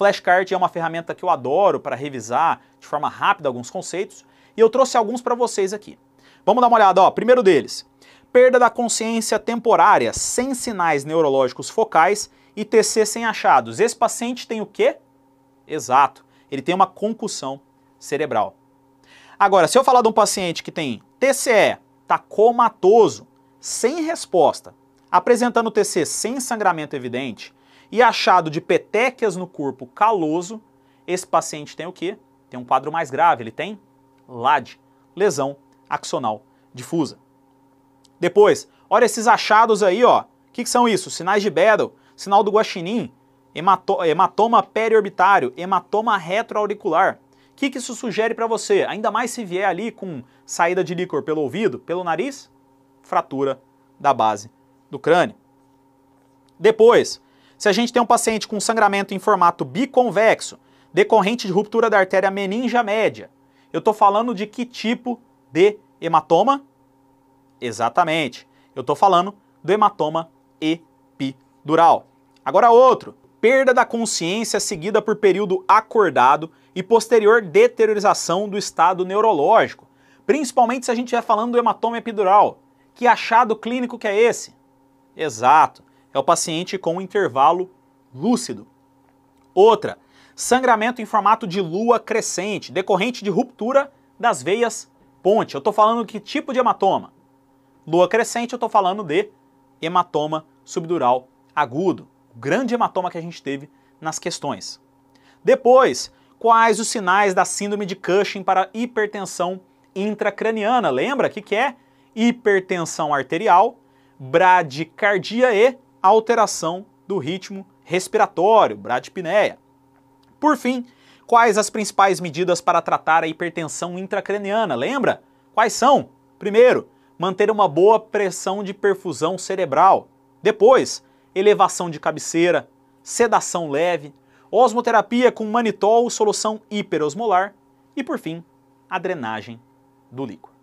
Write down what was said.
Flashcard é uma ferramenta que eu adoro para revisar de forma rápida alguns conceitos e eu trouxe alguns para vocês aqui. Vamos dar uma olhada, ó. Primeiro deles, perda da consciência temporária sem sinais neurológicos focais e TC sem achados. Esse paciente tem o quê? Exato, ele tem uma concussão cerebral. Agora, se eu falar de um paciente que tem TCE, tá comatoso, sem resposta, apresentando TC sem sangramento evidente, e achado de petequias no corpo caloso, esse paciente tem o quê? Tem um quadro mais grave, ele tem LAD, lesão axonal difusa. Depois, olha esses achados aí, ó. O que, que, são isso? Sinais de Bedel, sinal do guaxinim, hemato hematoma periorbitário, hematoma retroauricular. O que, que isso sugere para você? Ainda mais se vier ali com saída de líquor pelo ouvido, pelo nariz, fratura da base do crânio. Depois, se a gente tem um paciente com sangramento em formato biconvexo, decorrente de ruptura da artéria meninja média, eu estou falando de que tipo de hematoma? Exatamente, eu estou falando do hematoma epidural. Agora outro, perda da consciência seguida por período acordado e posterior deteriorização do estado neurológico, principalmente se a gente estiver falando do hematoma epidural. Que achado clínico que é esse? Exato é o paciente com intervalo lúcido. Outra, sangramento em formato de lua crescente, decorrente de ruptura das veias ponte. Eu estou falando que tipo de hematoma? Lua crescente, eu estou falando de hematoma subdural agudo, o grande hematoma que a gente teve nas questões. Depois, quais os sinais da síndrome de Cushing para hipertensão intracraniana? Lembra que que é hipertensão arterial, bradicardia e a alteração do ritmo respiratório, bradipneia. Por fim, quais as principais medidas para tratar a hipertensão intracraniana? Lembra? Quais são? Primeiro, manter uma boa pressão de perfusão cerebral. Depois, elevação de cabeceira, sedação leve, osmoterapia com manitol, solução hiperosmolar e, por fim, a drenagem do líquido.